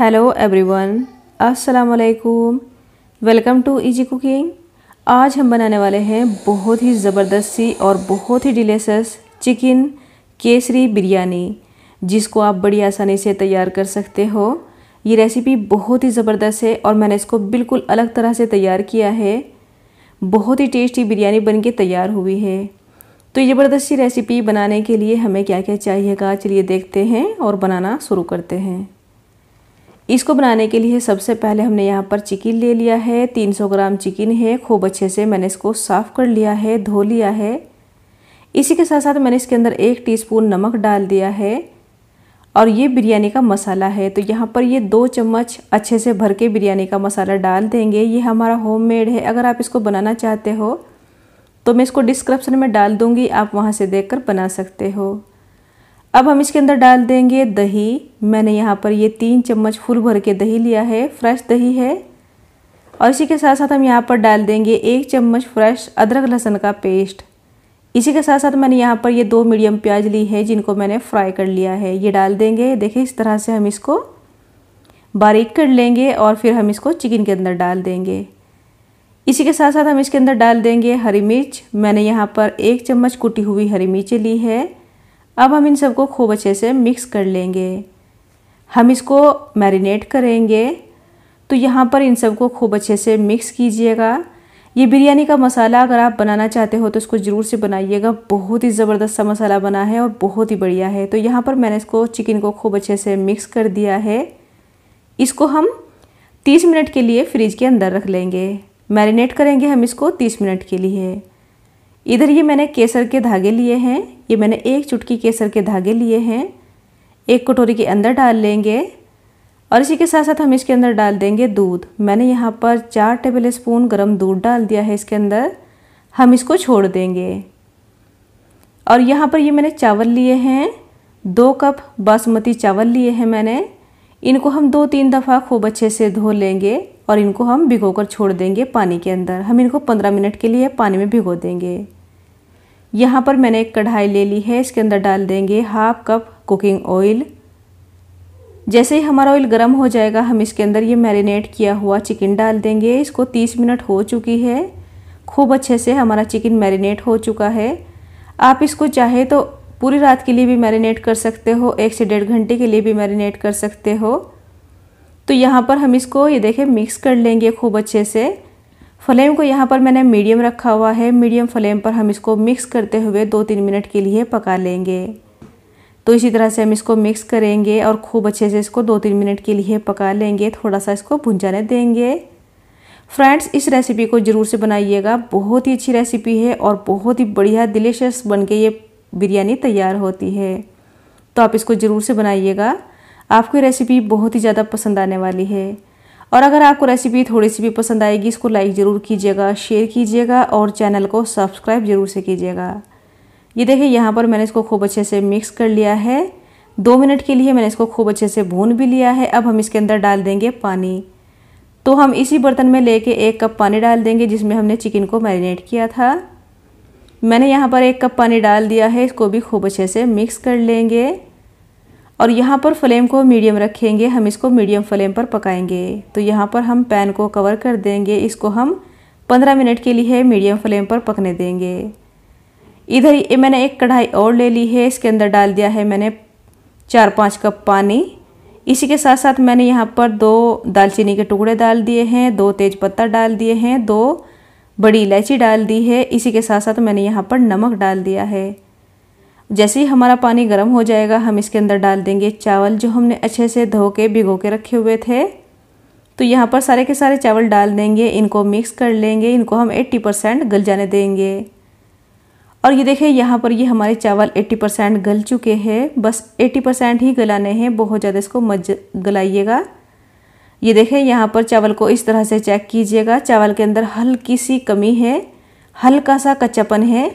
hello everyone अस्सलाम वालेकुम welcome to easy cooking आज हम बनाने वाले हैं बहुत ही ज़बरदस्त सी और बहुत ही डिलेसस चिकन केसरी बिरयानी जिसको आप बड़ी आसानी से तैयार कर सकते हो ये रेसिपी बहुत ही ज़बरदस्त है और मैंने इसको बिल्कुल अलग तरह से तैयार किया है बहुत ही टेस्टी बिरयानी बन के तैयार हुई है तो ये ज़बरदस्ती रेसिपी बनाने के लिए हमें क्या क्या चाहिएगा चलिए देखते हैं और बनाना शुरू करते हैं इसको बनाने के लिए सबसे पहले हमने यहाँ पर चिकन ले लिया है 300 ग्राम चिकन है खूब अच्छे से मैंने इसको साफ़ कर लिया है धो लिया है इसी के साथ साथ मैंने इसके अंदर एक टीस्पून नमक डाल दिया है और ये बिरयानी का मसाला है तो यहाँ पर ये दो चम्मच अच्छे से भर के बिरयानी का मसाला डाल देंगे ये हमारा होम है अगर आप इसको बनाना चाहते हो तो मैं इसको डिस्क्रिप्सन में डाल दूँगी आप वहाँ से देख कर बना सकते हो अब हम इसके अंदर डाल देंगे दही मैंने यहाँ पर ये तीन चम्मच फुल भर के दही लिया है फ्रेश दही है और इसी के साथ साथ हम यहाँ पर डाल देंगे एक चम्मच फ्रेश अदरक लहसुन का पेस्ट इसी के साथ साथ मैंने यहाँ पर ये दो मीडियम प्याज ली है जिनको मैंने फ्राई कर लिया है ये डाल देंगे देखिए इस तरह से हम इसको बारीक कर लेंगे और फिर हम इसको चिकन के अंदर डाल देंगे इसी के साथ साथ हम इसके अंदर डाल देंगे हरी मिर्च मैंने यहाँ पर एक चम्मच कुटी हुई हरी मिर्च ली है अब हम इन सबको खूब अच्छे से मिक्स कर लेंगे हम इसको मैरिनेट करेंगे तो यहाँ पर इन सबको खूब अच्छे से मिक्स कीजिएगा ये बिरयानी का मसाला अगर आप बनाना चाहते हो तो इसको ज़रूर से बनाइएगा बहुत ही ज़बरदस्त सा मसाला बना है और बहुत ही बढ़िया है तो यहाँ पर मैंने इसको चिकन को खूब अच्छे से मिक्स कर दिया है इसको हम 30 मिनट के लिए फ्रिज के अंदर रख लेंगे मैरिनेट करेंगे हम इसको 30 मिनट के लिए इधर ये मैंने केसर के धागे लिए हैं ये मैंने एक चुटकी केसर के धागे लिए हैं एक कटोरी के अंदर डाल लेंगे और इसी के साथ साथ हम इसके अंदर डाल देंगे दूध मैंने यहाँ पर चार टेबल स्पून गर्म दूध डाल दिया है इसके अंदर हम इसको छोड़ देंगे और यहाँ पर ये मैंने चावल लिए हैं दो कप बासमती चावल लिए हैं मैंने इनको हम दो तीन दफ़ा खूब अच्छे से धो लेंगे और इनको हम भिगो कर छोड़ देंगे पानी के अंदर हम इनको पंद्रह मिनट के लिए पानी में भिगो देंगे यहाँ पर मैंने एक कढ़ाई ले ली है इसके अंदर डाल देंगे हाफ कप कुकिंग ऑयल जैसे ही हमारा ऑयल गर्म हो जाएगा हम इसके अंदर ये मैरिनेट किया हुआ चिकन डाल देंगे इसको 30 मिनट हो चुकी है खूब अच्छे से हमारा चिकन मैरिनेट हो चुका है आप इसको चाहे तो पूरी रात के लिए भी मैरिनेट कर सकते हो एक से डेढ़ घंटे के लिए भी मैरिनेट कर सकते हो तो यहाँ पर हम इसको ये देखें मिक्स कर लेंगे खूब अच्छे से फ्लेम को यहाँ पर मैंने मीडियम रखा हुआ है मीडियम फ्लेम पर हम इसको मिक्स करते हुए दो तीन मिनट के लिए पका लेंगे तो इसी तरह से हम इसको मिक्स करेंगे और खूब अच्छे से इसको दो तीन मिनट के लिए पका लेंगे थोड़ा सा इसको भुंजाने देंगे फ्रेंड्स इस रेसिपी को ज़रूर से बनाइएगा बहुत ही अच्छी रेसिपी है और बहुत ही बढ़िया डिलीशियस बन के ये बिरयानी तैयार होती है तो आप इसको ज़रूर से बनाइएगा आपको रेसिपी बहुत ही ज़्यादा पसंद आने वाली है और अगर आपको रेसिपी थोड़ी सी भी पसंद आएगी इसको लाइक ज़रूर कीजिएगा शेयर कीजिएगा और चैनल को सब्सक्राइब ज़रूर से कीजिएगा ये देखिए यहाँ पर मैंने इसको खूब अच्छे से मिक्स कर लिया है दो मिनट के लिए मैंने इसको खूब अच्छे से भून भी लिया है अब हम इसके अंदर डाल देंगे पानी तो हम इसी बर्तन में लेके एक कप पानी डाल देंगे जिसमें हमने चिकन को मैरिनेट किया था मैंने यहाँ पर एक कप पानी डाल दिया है इसको भी खूब अच्छे से मिक्स कर लेंगे और यहाँ पर फ्लेम को मीडियम रखेंगे हम इसको मीडियम फ्लेम पर पकाएंगे तो यहाँ पर हम पैन को कवर कर देंगे इसको हम 15 मिनट के लिए मीडियम फ्लेम पर पकने देंगे इधर ये मैंने एक कढ़ाई और ले ली है इसके अंदर डाल दिया है मैंने चार पाँच कप पानी इसी के साथ साथ मैंने यहाँ पर दो दालचीनी के टुकड़े डाल दिए हैं दो तेज़पत्ता डाल दिए हैं दो बड़ी इलायची डाल दी है इसी के साथ साथ मैंने यहाँ पर नमक डाल दिया है जैसे ही हमारा पानी गर्म हो जाएगा हम इसके अंदर डाल देंगे चावल जो हमने अच्छे से धो के भिगो के रखे हुए थे तो यहाँ पर सारे के सारे चावल डाल देंगे इनको मिक्स कर लेंगे इनको हम 80 परसेंट गल जाने देंगे और ये देखें यहाँ पर ये हमारे चावल 80 परसेंट गल चुके हैं बस 80 परसेंट ही गलाने हैं बहुत ज़्यादा इसको मज गलाइएगा ये देखें यहाँ पर चावल को इस तरह से चेक कीजिएगा चावल के अंदर हल्की सी कमी है हल्का सा कच्चापन है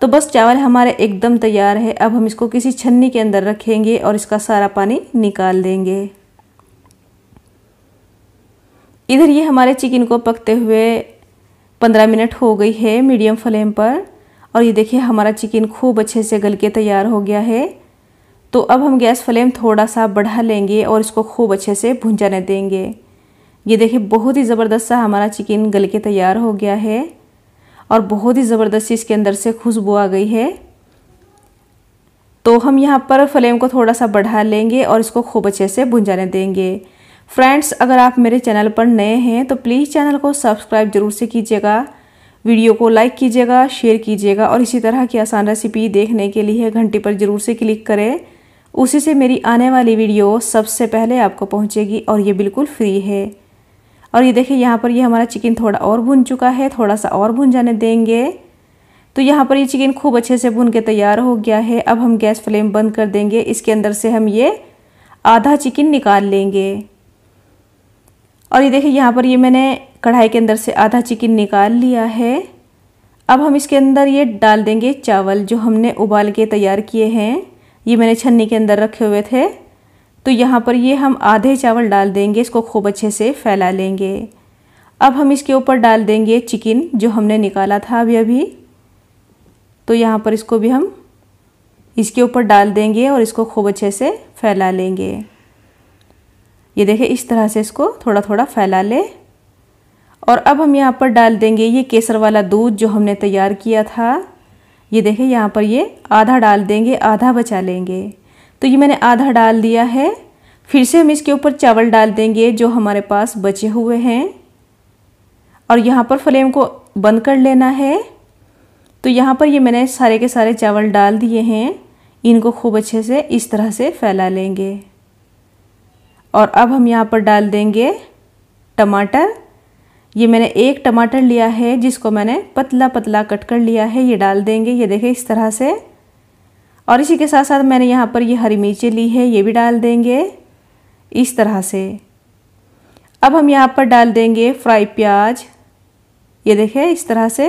तो बस चावल हमारे एकदम तैयार है अब हम इसको किसी छन्नी के अंदर रखेंगे और इसका सारा पानी निकाल देंगे इधर ये हमारे चिकन को पकते हुए पंद्रह मिनट हो गई है मीडियम फ्लेम पर और ये देखिए हमारा चिकन खूब अच्छे से गल के तैयार हो गया है तो अब हम गैस फ्लेम थोड़ा सा बढ़ा लेंगे और इसको खूब अच्छे से भुंजाने देंगे ये देखिए बहुत ही ज़बरदस्त सा हमारा चिकन गल के तैयार हो गया है और बहुत ही ज़बरदस्ती इसके अंदर से खुशबू आ गई है तो हम यहाँ पर फ्लेम को थोड़ा सा बढ़ा लेंगे और इसको खूब अच्छे से भुंजाने देंगे फ्रेंड्स अगर आप मेरे चैनल पर नए हैं तो प्लीज़ चैनल को सब्सक्राइब जरूर से कीजिएगा वीडियो को लाइक कीजिएगा शेयर कीजिएगा और इसी तरह की आसान रेसिपी देखने के लिए घंटी पर ज़रूर से क्लिक करें उसी से मेरी आने वाली वीडियो सबसे पहले आपको पहुंचेगी और ये बिल्कुल फ्री है और ये देखिए यहाँ पर ये यह हमारा चिकन थोड़ा और भुन चुका है थोड़ा सा और भुन जाने देंगे तो यहाँ पर ये यह चिकन खूब अच्छे से भुन के तैयार हो गया है अब हम गैस फ्लेम बंद कर देंगे इसके अंदर से हम ये आधा चिकन निकाल लेंगे और ये देखिए यहाँ पर ये मैंने कढ़ाई के अंदर से आधा चिकन निकाल लिया है अब हम इसके अंदर ये डाल देंगे चावल जो हमने उबाल के तैयार किए हैं ये मैंने छन्नी के अंदर रखे हुए थे तो यहाँ पर ये हम आधे चावल डाल देंगे इसको खूब अच्छे से फैला लेंगे अब हम इसके ऊपर डाल देंगे चिकन जो हमने निकाला था अभी अभी तो यहाँ पर इसको भी हम इसके ऊपर डाल देंगे और इसको खूब अच्छे से फैला लेंगे ये देखें इस तरह से इसको थोड़ा थोड़ा फैला लें और अब हम यहाँ पर डाल देंगे ये केसर वाला दूध जो हमने तैयार किया था ये देखें यहाँ पर ये आधा डाल देंगे आधा बचा लेंगे तो ये मैंने आधा डाल दिया है फिर से हम इसके ऊपर चावल डाल देंगे जो हमारे पास बचे हुए हैं और यहाँ पर फ्लेम को बंद कर लेना है तो यहाँ पर ये मैंने सारे के सारे चावल डाल दिए हैं इनको खूब अच्छे से इस तरह से फैला लेंगे और अब हम यहाँ पर डाल देंगे टमाटर ये मैंने एक टमाटर लिया है जिसको मैंने पतला पतला कट कर लिया है ये डाल देंगे ये देखें इस तरह से और इसी के साथ साथ मैंने यहाँ पर ये हरी मिर्ची ली है ये भी डाल देंगे इस तरह से अब हम यहाँ पर डाल देंगे फ्राई प्याज ये देखें इस तरह से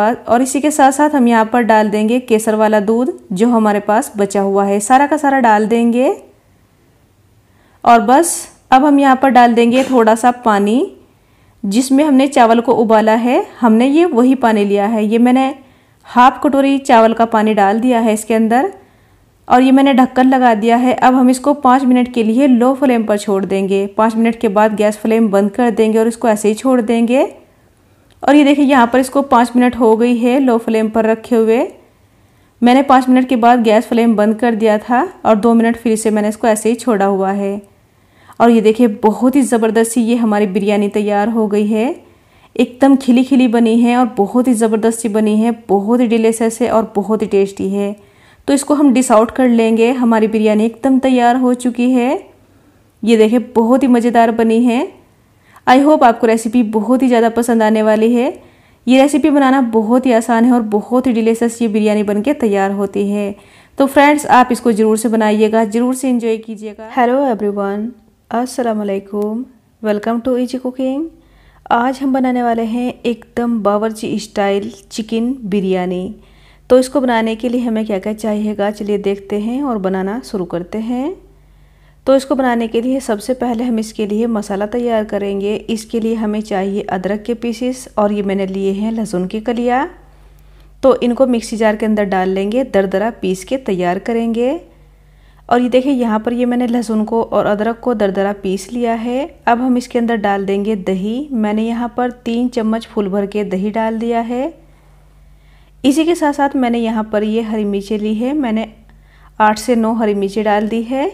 और इसी के साथ साथ हम यहाँ पर डाल देंगे केसर वाला दूध जो हमारे पास बचा हुआ है सारा का सारा डाल देंगे और बस अब हम यहाँ पर डाल देंगे थोड़ा सा पानी जिसमें हमने चावल को उबाला है हमने ये वही पानी लिया है ये मैंने हाफ कटोरी चावल का पानी डाल दिया है इसके अंदर और ये मैंने ढक्कन लगा दिया है अब हम इसको पाँच मिनट के लिए लो फ्लेम पर छोड़ देंगे पाँच मिनट के बाद गैस फ्लेम बंद कर देंगे और इसको ऐसे ही छोड़ देंगे और ये देखिए यहाँ पर इसको पाँच मिनट हो गई है लो फ्लेम पर रखे हुए मैंने पाँच मिनट के बाद गैस फ्लेम बंद कर दिया था और दो मिनट फिर से मैंने इसको ऐसे ही छोड़ा हुआ है और ये देखिए बहुत ही ज़बरदस्ती ये हमारी बिरयानी तैयार हो गई है एकदम खिली खिली बनी है और बहुत ही ज़बरदस्ती बनी है बहुत ही डिलेसियस है और बहुत ही टेस्टी है तो इसको हम डिस आउट कर लेंगे हमारी बिरयानी एकदम तैयार हो चुकी है ये देखिए बहुत ही मज़ेदार बनी है आई होप आपको रेसिपी बहुत ही ज़्यादा पसंद आने वाली है ये रेसिपी बनाना बहुत ही आसान है और बहुत ही डिलेशस ये बिरयानी बनके तैयार होती है तो फ्रेंड्स आप इसको ज़रूर से बनाइएगा ज़रूर से इन्जॉय कीजिएगा हेलो एवरीवन असलकुम वेलकम टू इजी कुकिंग आज हम बनाने वाले हैं एकदम बावरची स्टाइल चिकन बिरयानी तो इसको बनाने के लिए हमें क्या क्या चाहिएगा चलिए देखते हैं और बनाना शुरू करते हैं तो इसको बनाने के लिए सबसे पहले हम इसके लिए मसाला तैयार करेंगे इसके लिए हमें चाहिए अदरक के पीसेस और ये मैंने लिए हैं लहसुन की कलिया तो इनको मिक्सी जार के अंदर डाल लेंगे दरा पीस के तैयार करेंगे और ये देखिए यहाँ पर ये मैंने लहसुन को और अदरक को दरदरा पीस लिया है अब हम इसके अंदर डाल देंगे दही मैंने यहाँ पर तीन चम्मच फूल भर के दही डाल दिया है इसी के साथ साथ मैंने यहाँ पर ये हरी मिर्चें ली है मैंने आठ से नौ हरी मिर्चें डाल दी है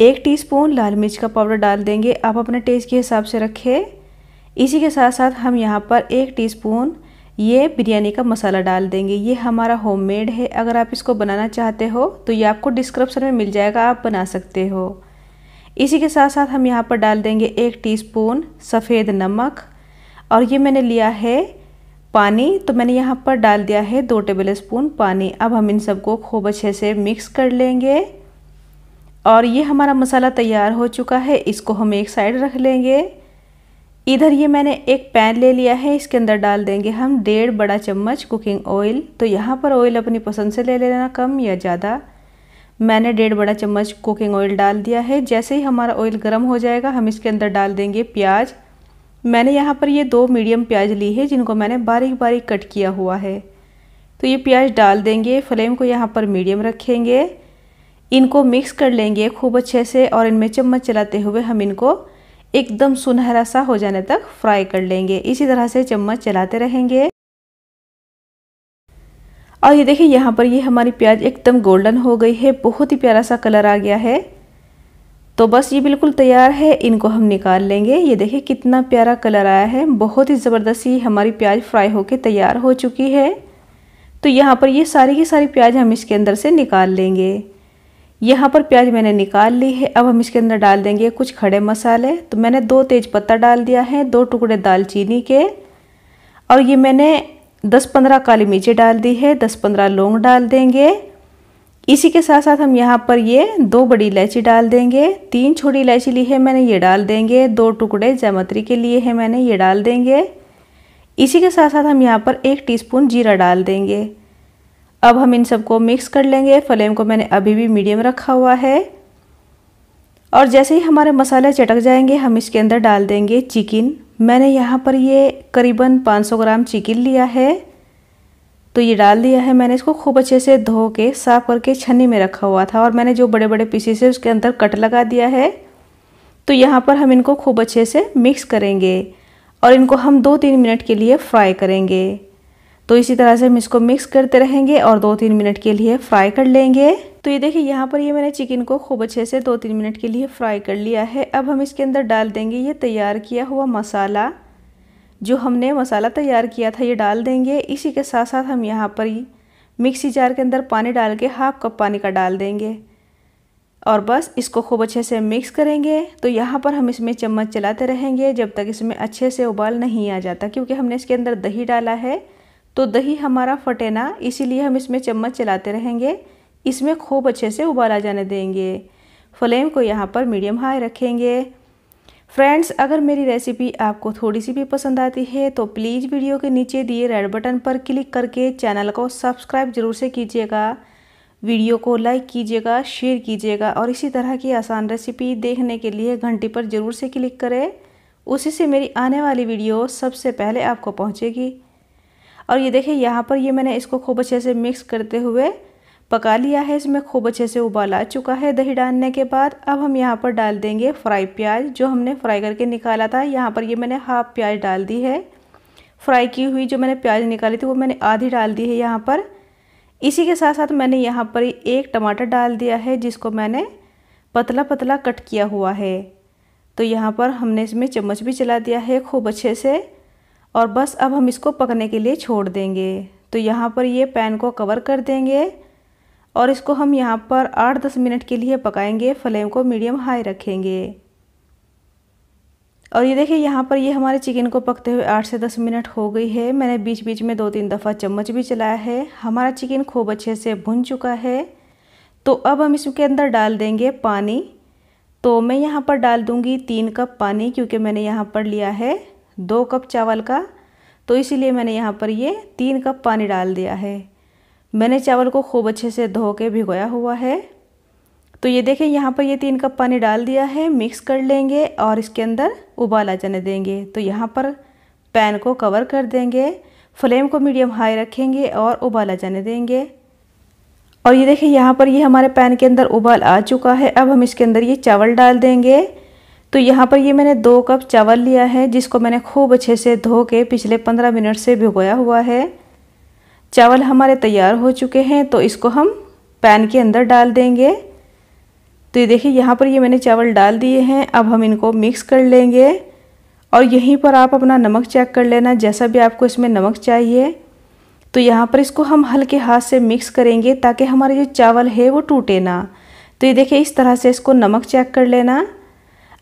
एक टीस्पून लाल मिर्च का पाउडर डाल देंगे आप अपने टेस्ट के हिसाब से रखें इसी के साथ साथ हम यहाँ पर एक टीस्पून ये बिरयानी का मसाला डाल देंगे ये हमारा होममेड है अगर आप इसको बनाना चाहते हो तो ये आपको डिस्क्रिप्शन में मिल जाएगा आप बना सकते हो इसी के साथ साथ हम यहाँ पर डाल देंगे एक टीस्पून सफ़ेद नमक और ये मैंने लिया है पानी तो मैंने यहाँ पर डाल दिया है दो टेबल स्पून पानी अब हम इन सबको खूब अच्छे से मिक्स कर लेंगे और ये हमारा मसाला तैयार हो चुका है इसको हम एक साइड रख लेंगे इधर ये मैंने एक पैन ले लिया है इसके अंदर डाल देंगे हम डेढ़ बड़ा चम्मच कुकिंग ऑयल तो यहाँ पर ऑयल अपनी पसंद से ले लेना कम या ज़्यादा मैंने डेढ़ बड़ा चम्मच कुकिंग ऑयल डाल दिया है जैसे ही हमारा ऑयल गर्म हो जाएगा हम इसके अंदर डाल देंगे प्याज मैंने यहाँ पर ये दो मीडियम प्याज ली है जिनको मैंने बारीक बारीक कट किया हुआ है तो ये प्याज डाल देंगे फ्लेम को यहाँ पर मीडियम रखेंगे इनको मिक्स कर लेंगे खूब अच्छे से और इनमें चम्मच चलाते हुए हम इनको एकदम सुनहरा सा हो जाने तक फ्राई कर लेंगे इसी तरह से चम्मच चलाते रहेंगे और ये देखिए यहाँ पर ये हमारी प्याज एकदम गोल्डन हो गई है बहुत ही प्यारा सा कलर आ गया है तो बस ये बिल्कुल तैयार है इनको हम निकाल लेंगे ये देखिए कितना प्यारा कलर आया है बहुत ही ज़बरदस्त हमारी प्याज फ्राई होकर तैयार हो चुकी है तो यहाँ पर ये सारी की सारी प्याज हम इसके अंदर से निकाल लेंगे यहाँ पर प्याज मैंने निकाल ली है अब हम इसके अंदर डाल देंगे कुछ खड़े मसाले तो मैंने दो तेज पत्ता डाल दिया है दो टुकड़े दालचीनी के और ये मैंने 10-15 काली मिर्ची डाल दी है 10-15 लौंग डाल देंगे इसी के साथ साथ हम यहाँ पर ये दो बड़ी इलायची डाल देंगे तीन छोटी इलायची ली है मैंने ये डाल देंगे दो टुकड़े जामत्री के लिए है मैंने ये डाल देंगे इसी के साथ साथ हम यहाँ पर एक टीस्पून जीरा डाल देंगे अब हम इन सबको मिक्स कर लेंगे फ्लेम को मैंने अभी भी मीडियम रखा हुआ है और जैसे ही हमारे मसाले चटक जाएंगे हम इसके अंदर डाल देंगे चिकन मैंने यहाँ पर ये करीबन 500 ग्राम चिकन लिया है तो ये डाल दिया है मैंने इसको खूब अच्छे से धो के साफ करके छन्नी में रखा हुआ था और मैंने जो बड़े बड़े पीसेस है उसके अंदर कट लगा दिया है तो यहाँ पर हम इनको खूब अच्छे से मिक्स करेंगे और इनको हम दो तीन मिनट के लिए फ्राई करेंगे तो इसी तरह से हम इसको मिक्स करते रहेंगे और दो तीन मिनट के लिए फ्राई कर लेंगे तो ये देखिए यहाँ पर ये मैंने चिकन को खूब अच्छे से दो तीन मिनट के लिए फ्राई कर लिया है अब हम इसके अंदर डाल देंगे ये तैयार किया हुआ मसाला जो हमने मसाला तैयार किया था ये डाल देंगे इसी के साथ साथ हम यहाँ पर मिक्सी जार के अंदर पानी डाल के हाफ कप पानी का डाल देंगे और बस इसको खूब अच्छे से मिक्स करेंगे तो यहाँ पर हम इसमें चम्मच चलाते रहेंगे जब तक इसमें अच्छे से उबाल नहीं आ जाता क्योंकि हमने इसके अंदर दही डाला है तो दही हमारा फटे ना इसीलिए हम इसमें चम्मच चलाते रहेंगे इसमें खूब अच्छे से उबाला जाने देंगे फ्लेम को यहाँ पर मीडियम हाई रखेंगे फ्रेंड्स अगर मेरी रेसिपी आपको थोड़ी सी भी पसंद आती है तो प्लीज़ वीडियो के नीचे दिए रेड बटन पर क्लिक करके चैनल को सब्सक्राइब ज़रूर से कीजिएगा वीडियो को लाइक कीजिएगा शेयर कीजिएगा और इसी तरह की आसान रेसिपी देखने के लिए घंटी पर ज़रूर से क्लिक करें उसी से मेरी आने वाली वीडियो सबसे पहले आपको पहुँचेगी और ये देखिए यहाँ पर ये मैंने इसको खूब अच्छे से मिक्स करते हुए पका लिया है इसमें खूब अच्छे से उबाल आ चुका है दही डालने के बाद अब हम यहाँ पर डाल देंगे फ्राई प्याज जो हमने फ्राई करके निकाला था यहाँ पर ये मैंने हाफ प्याज डाल दी है फ्राई की हुई जो मैंने प्याज निकाली थी वो मैंने आधी डाल दी है यहाँ पर इसी के साथ साथ मैंने यहाँ पर एक टमाटर डाल दिया है जिसको मैंने पतला पतला कट किया हुआ है तो यहाँ पर हमने इसमें चम्मच भी चला दिया है खूब अच्छे से और बस अब हम इसको पकने के लिए छोड़ देंगे तो यहाँ पर ये पैन को कवर कर देंगे और इसको हम यहाँ पर आठ दस मिनट के लिए पकाएंगे फ्लेम को मीडियम हाई रखेंगे और ये देखिए यहाँ पर ये हमारे चिकन को पकते हुए आठ से दस मिनट हो गई है मैंने बीच बीच में दो तीन दफ़ा चम्मच भी चलाया है हमारा चिकन खूब अच्छे से भुन चुका है तो अब हम इसके अंदर डाल देंगे पानी तो मैं यहाँ पर डाल दूँगी तीन कप पानी क्योंकि मैंने यहाँ पर लिया है दो कप चावल का तो इसीलिए मैंने यहाँ पर ये तीन कप पानी डाल दिया है मैंने चावल को खूब अच्छे से धो के भिगोया हुआ है तो ये देखें यहाँ पर ये तीन कप पानी डाल दिया है मिक्स कर लेंगे और इसके अंदर उबाल आ जाने देंगे तो यहाँ पर पैन को कवर कर देंगे फ्लेम को मीडियम हाई रखेंगे और उबाल आ जाने देंगे और ये देखें यहाँ पर ये हमारे पैन के अंदर उबाल आ चुका है अब हम इसके अंदर ये चावल डाल देंगे तो यहाँ पर ये मैंने दो कप चावल लिया है जिसको मैंने खूब अच्छे से धो के पिछले पंद्रह मिनट से भिगोया हुआ है चावल हमारे तैयार हो चुके हैं तो इसको हम पैन के अंदर डाल देंगे तो ये देखिए यहाँ पर ये मैंने चावल डाल दिए हैं अब हम इनको मिक्स कर लेंगे और यहीं पर आप अपना नमक चेक कर लेना जैसा भी आपको इसमें नमक चाहिए तो यहाँ पर इसको हम हल्के हाथ से मिक्स करेंगे ताकि हमारे जो चावल है वो टूटे ना तो ये देखिए इस तरह से इसको नमक चेक कर लेना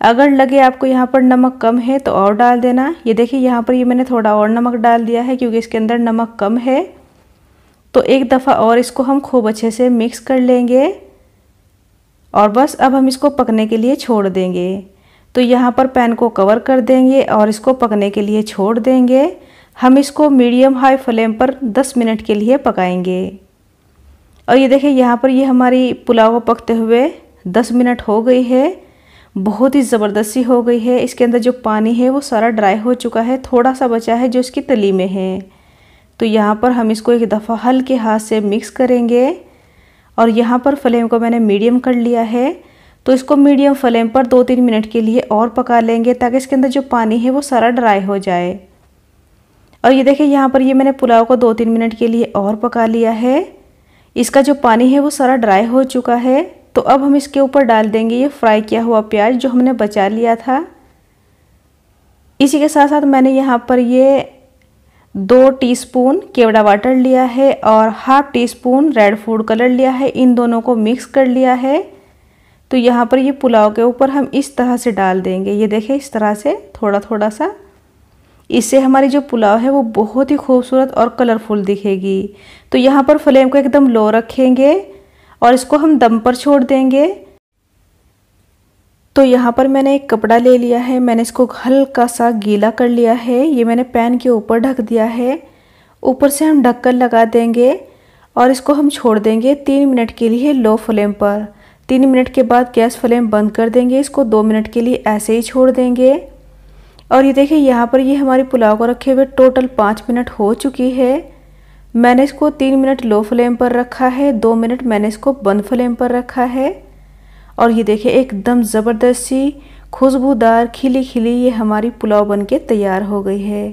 अगर लगे आपको यहाँ पर नमक कम है तो और डाल देना ये देखिए यहाँ पर ये मैंने थोड़ा और नमक डाल दिया है क्योंकि इसके अंदर नमक कम है तो एक दफ़ा और इसको हम खूब अच्छे से मिक्स कर लेंगे और बस अब हम इसको पकने के लिए छोड़ देंगे तो यहाँ पर पैन को कवर कर देंगे और इसको पकने के लिए छोड़ देंगे हम इसको मीडियम हाई फ्लेम पर 10 मिनट के लिए पकाएंगे और ये देखिए यहाँ पर ये हमारी पुलाव को पकते हुए 10 मिनट हो गई है बहुत ही ज़बरदस्ती हो गई है इसके अंदर जो पानी है वो सारा ड्राई हो चुका है थोड़ा सा बचा है जो इसकी तली में है तो यहाँ पर हम इसको एक दफ़ा हल्के हाथ से मिक्स करेंगे और यहाँ पर फ्लेम को मैंने मीडियम कर लिया है तो इसको मीडियम फ्लेम पर दो तीन मिनट के लिए और पका लेंगे ताकि इसके अंदर जो पानी है वो सारा ड्राई हो जाए और ये देखिए यहाँ पर ये मैंने पुलाव को दो तीन मिनट के लिए और पका लिया है इसका जो पानी है वो सारा ड्राई हो चुका है तो अब हम इसके ऊपर डाल देंगे ये फ्राई किया हुआ प्याज जो हमने बचा लिया था इसी के साथ साथ मैंने यहाँ पर ये दो टीस्पून केवड़ा वाटर लिया है और half teaspoon red food colour लिया है इन दोनों को मिक्स कर लिया है तो यहाँ पर ये पुलाव के ऊपर हम इस तरह से डाल देंगे ये देखें इस तरह से थोड़ा थोड़ा सा इससे हमारी जो पुलाव है वो बहुत ही खूबसूरत और कलरफुल दिखेगी तो यहाँ पर फ्लेम को एकदम लो रखेंगे और इसको हम दम पर छोड़ देंगे तो यहाँ पर मैंने एक कपड़ा ले लिया है मैंने इसको हल्का सा गीला कर लिया है ये मैंने पैन के ऊपर ढक दिया है ऊपर से हम ढक्कन लगा देंगे और इसको हम छोड़ देंगे तीन मिनट के लिए लो फ्लेम पर तीन मिनट के बाद गैस फ्लेम बंद कर देंगे इसको दो मिनट के लिए ऐसे ही छोड़ देंगे और ये देखिए यहाँ पर ये हमारे पुलाव को रखे हुए टोटल पाँच मिनट हो चुकी है मैंने इसको तीन मिनट लो फ्लेम पर रखा है दो मिनट मैंने इसको बंद फ्लेम पर रखा है और ये देखिए एकदम ज़बरदस्त सी खुशबूदार खिली खिली ये हमारी पुलाव बन के तैयार हो गई है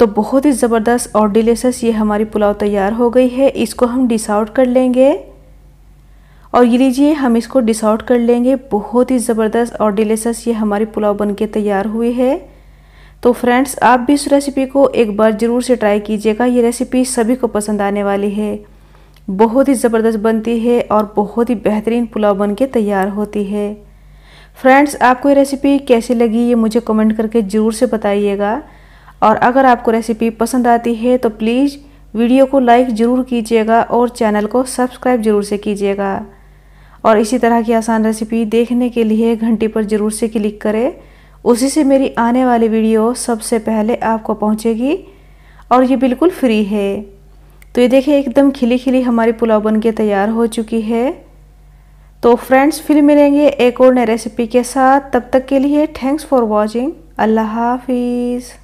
तो बहुत ही ज़बरदस्त और डिलीशस ये हमारी पुलाव तैयार हो गई है इसको हम डिस आउट कर लेंगे और ये लीजिए हम इसको डिस आउट कर लेंगे बहुत ही ज़बरदस्त और डिलीशस ये हमारी पुलाव बन के तैयार हुई है तो फ्रेंड्स आप भी इस रेसिपी को एक बार ज़रूर से ट्राई कीजिएगा ये रेसिपी सभी को पसंद आने वाली है बहुत ही ज़बरदस्त बनती है और बहुत ही बेहतरीन पुलाव बन के तैयार होती है फ्रेंड्स आपको ये रेसिपी कैसी लगी ये मुझे कमेंट करके ज़रूर से बताइएगा और अगर आपको रेसिपी पसंद आती है तो प्लीज़ वीडियो को लाइक ज़रूर कीजिएगा और चैनल को सब्सक्राइब ज़रूर से कीजिएगा और इसी तरह की आसान रेसिपी देखने के लिए घंटी पर ज़रूर से क्लिक करें उसी से मेरी आने वाली वीडियो सबसे पहले आपको पहुंचेगी और ये बिल्कुल फ्री है तो ये देखिए एकदम खिली खिली हमारी पुलाव बन के तैयार हो चुकी है तो फ्रेंड्स फिर मिलेंगे एक और नए रेसिपी के साथ तब तक के लिए थैंक्स फॉर वॉचिंग अल्लाह हाफिज़